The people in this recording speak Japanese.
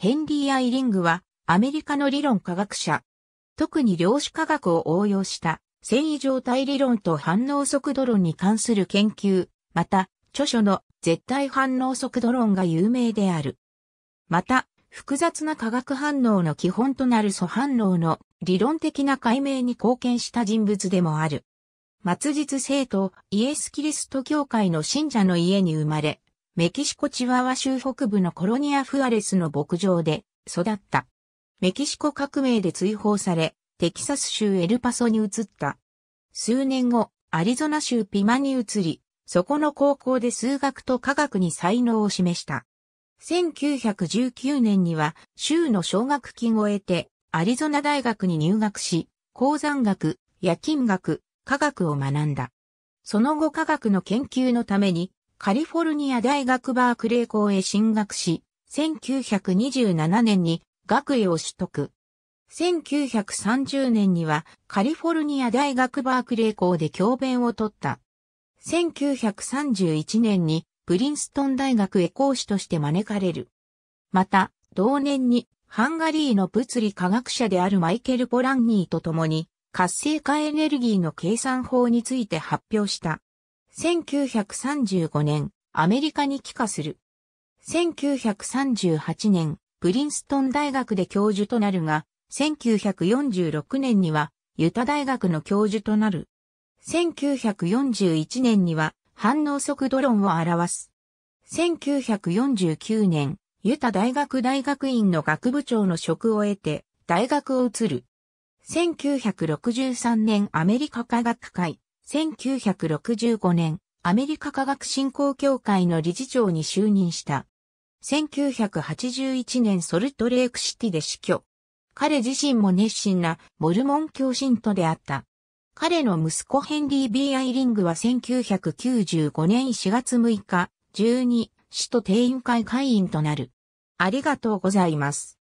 ヘンリー・アイリングは、アメリカの理論科学者。特に量子科学を応用した、繊維状態理論と反応速度論に関する研究、また、著書の絶対反応速度論が有名である。また、複雑な化学反応の基本となる素反応の理論的な解明に貢献した人物でもある。末日生徒イエス・キリスト教会の信者の家に生まれ、メキシコチワワ州北部のコロニア・フアレスの牧場で育った。メキシコ革命で追放され、テキサス州エルパソに移った。数年後、アリゾナ州ピマに移り、そこの高校で数学と科学に才能を示した。1919年には州の奨学金を得てアリゾナ大学に入学し、鉱山学、夜勤学、科学を学んだ。その後科学の研究のためにカリフォルニア大学バークレー校へ進学し、1927年に学位を取得。1930年にはカリフォルニア大学バークレー校で教鞭を取った。1931年にプリンストン大学へ講師として招かれる。また、同年にハンガリーの物理科学者であるマイケル・ポランニーと共に活性化エネルギーの計算法について発表した。1935年、アメリカに帰化する。1938年、プリンストン大学で教授となるが、1946年には、ユタ大学の教授となる。1941年には、反応速度論を表す。1949年、ユタ大学大学院の学部長の職を得て、大学を移る。1963年アメリカ科学会、1965年、アメリカ科学振興協会の理事長に就任した。1981年ソルトレークシティで死去。彼自身も熱心なモルモン教信徒であった。彼の息子ヘンリー・ B・ アイリングは1995年4月6日、12、首都定員会会員となる。ありがとうございます。